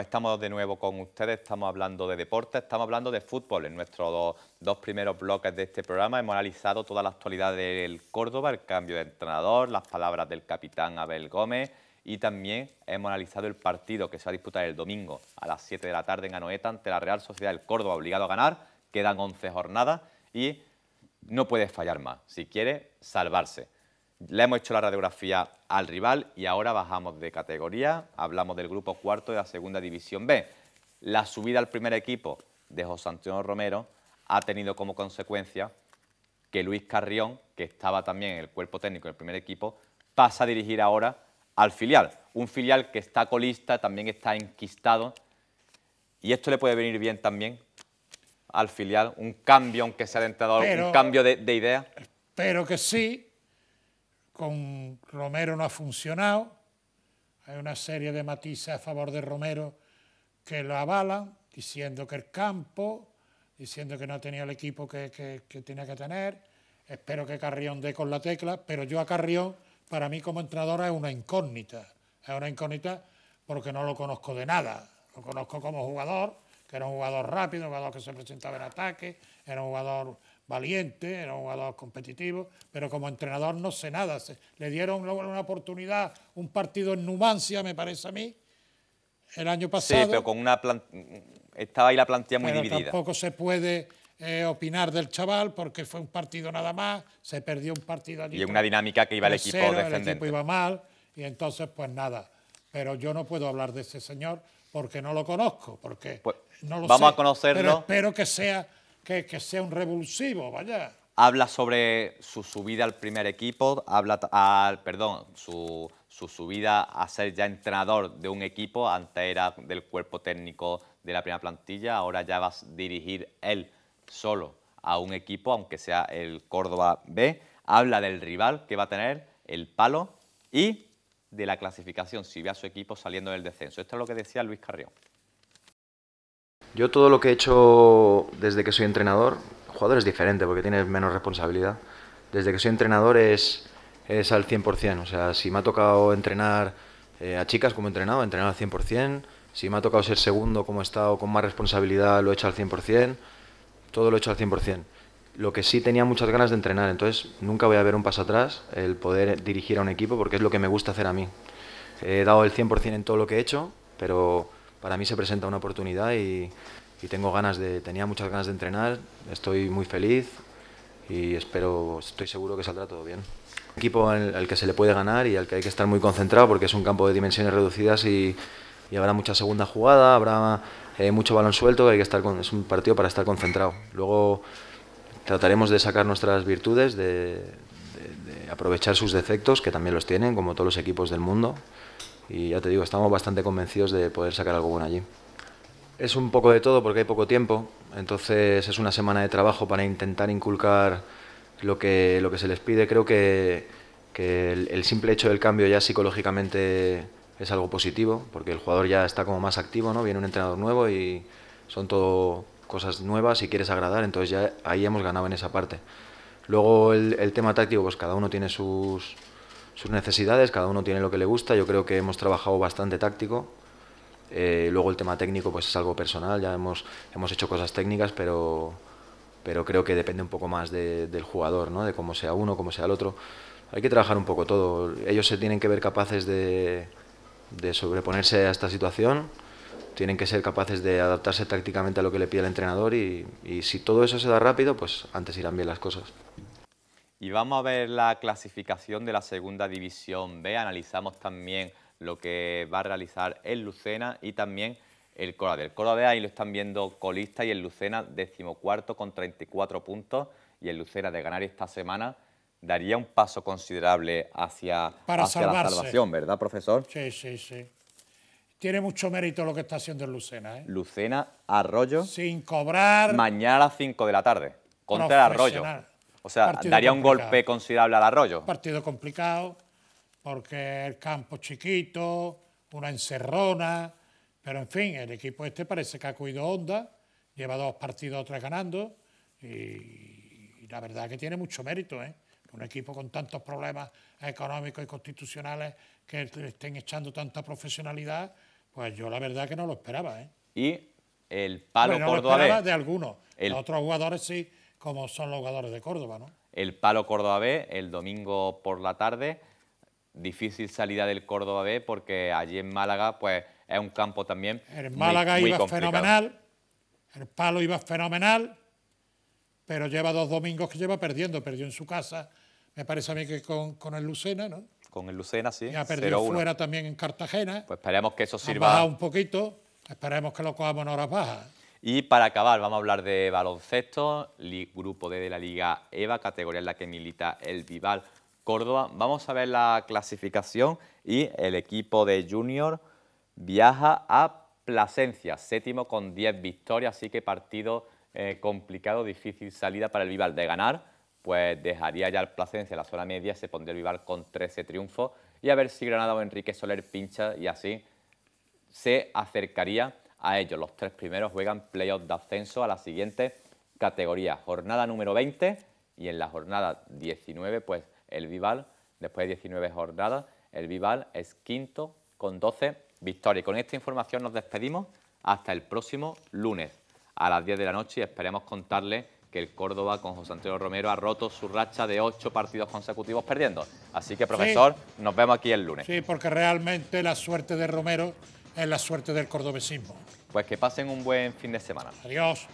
Pues estamos de nuevo con ustedes, estamos hablando de deporte, estamos hablando de fútbol. En nuestros dos, primeros bloques de este programa hemos analizado toda la actualidad del Córdoba, el cambio de entrenador, las palabras del capitán Abel Gómez y también hemos analizado el partido que se va a disputar el domingo a las 7 de la tarde en Anoeta ante la Real Sociedad del Córdoba, obligado a ganar, quedan 11 jornadas y no puede fallar más si quiere salvarse. Le hemos hecho la radiografía al rival y ahora bajamos de categoría, hablamos del grupo cuarto de la segunda división B. La subida al primer equipo de José Antonio Romero ha tenido como consecuencia que Luis Carrión, que estaba también en el cuerpo técnico del primer equipo, pasa a dirigir ahora al filial. Un filial que está colista, también está enquistado y esto le puede venir bien también al filial, un cambio, aunque sea de entrenador, un cambio de, de idea. Espero que sí, con Romero no ha funcionado, hay una serie de matices a favor de Romero que lo avalan, diciendo que el campo, diciendo que no tenía el equipo que, que tenía que tener, espero que Carrión dé con la tecla, pero yo a Carrión, para mí como entrenadora, es una incógnita, es una incógnita porque no lo conozco de nada, lo conozco como jugador, que era un jugador rápido, un jugador que se presentaba en ataque, era un jugador valiente, era un jugador competitivo, pero como entrenador no sé nada. le dieron luego una oportunidad, un partido en Numancia, me parece a mí, el año pasado. Sí, pero con una estaba ahí la plantilla muy pero dividida. Tampoco se puede eh, opinar del chaval porque fue un partido nada más, se perdió un partido allí. Y una dinámica que iba el equipo defendente. El equipo iba mal y entonces pues nada. Pero yo no puedo hablar de ese señor porque no lo conozco, porque pues, no lo vamos a conocerlo. Pero espero que sea que, sea un revulsivo, vaya. Habla sobre su subida al primer equipo, habla perdón, su, su subida a ser ya entrenador de un equipo, antes era del cuerpo técnico de la primera plantilla, ahora ya vas a dirigir él solo a un equipo, aunque sea el Córdoba B. Habla del rival que va a tener, el palo y de la clasificación, si ve a su equipo saliendo del descenso. Esto es lo que decía Luis Carrión. Yo todo lo que he hecho desde que soy entrenador, jugador es diferente porque tienes menos responsabilidad. Desde que soy entrenador es, es al 100%. O sea, si me ha tocado entrenar eh, a chicas como he entrenado, he entrenado al 100%. Si me ha tocado ser segundo como he estado, con más responsabilidad, lo he hecho al 100%. Todo lo he hecho al 100%. Lo que sí tenía muchas ganas de entrenar, entonces nunca voy a ver un paso atrás el poder dirigir a un equipo porque es lo que me gusta hacer a mí. He dado el 100% en todo lo que he hecho, pero para mí se presenta una oportunidad y, tengo ganas de, tenía muchas ganas de entrenar, estoy muy feliz y espero, estoy seguro que saldrá todo bien. equipo al, que se le puede ganar y al que hay que estar muy concentrado porque es un campo de dimensiones reducidas y, habrá mucha segunda jugada, habrá eh, mucho balón suelto, hay que estar con, es un partido para estar concentrado. Luego trataremos de sacar nuestras virtudes, de aprovechar sus defectos, que también los tienen, como todos los equipos del mundo y ya te digo, estamos bastante convencidos de poder sacar algo bueno allí. Es un poco de todo porque hay poco tiempo, entonces es una semana de trabajo para intentar inculcar lo que, lo que se les pide. Creo que, el, simple hecho del cambio ya psicológicamente es algo positivo, porque el jugador ya está como más activo, ¿no? Viene un entrenador nuevo y son todo cosas nuevas y quieres agradar, entonces ya ahí hemos ganado en esa parte. Luego el tema táctico, pues cada uno tiene sus, sus necesidades, cada uno tiene lo que le gusta, yo creo que hemos trabajado bastante táctico, eh, luego el tema técnico pues es algo personal, ya hemos, hemos hecho cosas técnicas, pero, pero creo que depende un poco más del jugador, ¿no? de cómo sea uno, cómo sea el otro. Hay que trabajar un poco todo, ellos se tienen que ver capaces de, sobreponerse a esta situación, tienen que ser capaces de adaptarse tácticamente a lo que le pide el entrenador y, y si todo eso se da rápido, pues antes irán bien las cosas. Y vamos a ver la clasificación de la segunda división B, analizamos también lo que va a realizar el Lucena y también el Coradea. El de ahí lo están viendo colista y el Lucena decimocuarto con 34 puntos y el Lucena de ganar esta semana daría un paso considerable hacia, la salvación, ¿verdad, profesor? Sí, sí, sí. Tiene mucho mérito lo que está haciendo el Lucena. ¿eh? Lucena, Arroyo. Sin cobrar. Mañana a las 5 de la tarde. Contra el Arroyo. O sea, daría un golpe considerable al arroyo. Partido complicado, porque el campo chiquito, una encerrona, pero en fin, el equipo este parece que ha cuido onda, lleva dos partidos, tres ganando, y, la verdad que tiene mucho mérito, ¿eh? un equipo con tantos problemas económicos y constitucionales que le estén echando tanta profesionalidad, pues yo la verdad que no lo esperaba. ¿eh? Y el palo bueno, no Lo esperaba de algunos. otros jugadores sí, como son los jugadores de Córdoba, ¿no? El palo Córdoba B, el domingo por la tarde, difícil salida del Córdoba B porque allí en Málaga pues es un campo también El Málaga iba fenomenal, el palo iba fenomenal, pero lleva dos domingos que lleva perdiendo, perdió en su casa, me parece a mí que con, el Lucena, ¿no? Con el Lucena, sí. ha perdido fuera también en Cartagena. Pues esperemos que eso sirva. Ha un poquito, esperemos que lo cojamos en horas bajas. Y para acabar, vamos a hablar de baloncesto, grupo D de la Liga EVA, categoría en la que milita el Vival Córdoba. Vamos a ver la clasificación y el equipo de Junior viaja a Plasencia, séptimo con 10 victorias, así que partido eh, complicado, difícil salida para el Vival. De ganar, pues dejaría ya el Plasencia en la zona media, se pondría el Vival con 13 triunfos y a ver si Granada o Enrique Soler pincha y así se acercaría a ellos. Los tres primeros juegan playoff de ascenso a la siguiente categoría. Jornada número 20 y en la jornada 19, pues el Vival, después de 19 jornadas, el Vival es quinto con 12 victorias. con esta información nos despedimos hasta el próximo lunes a las 10 de la noche y esperemos contarle que el Córdoba con José Antonio Romero ha roto su racha de ocho partidos consecutivos perdiendo. Así que, profesor, nos vemos aquí el lunes. Sí, porque realmente la suerte de Romero es la suerte del cordobesismo. Pues que pasen un buen fin de semana. Adiós.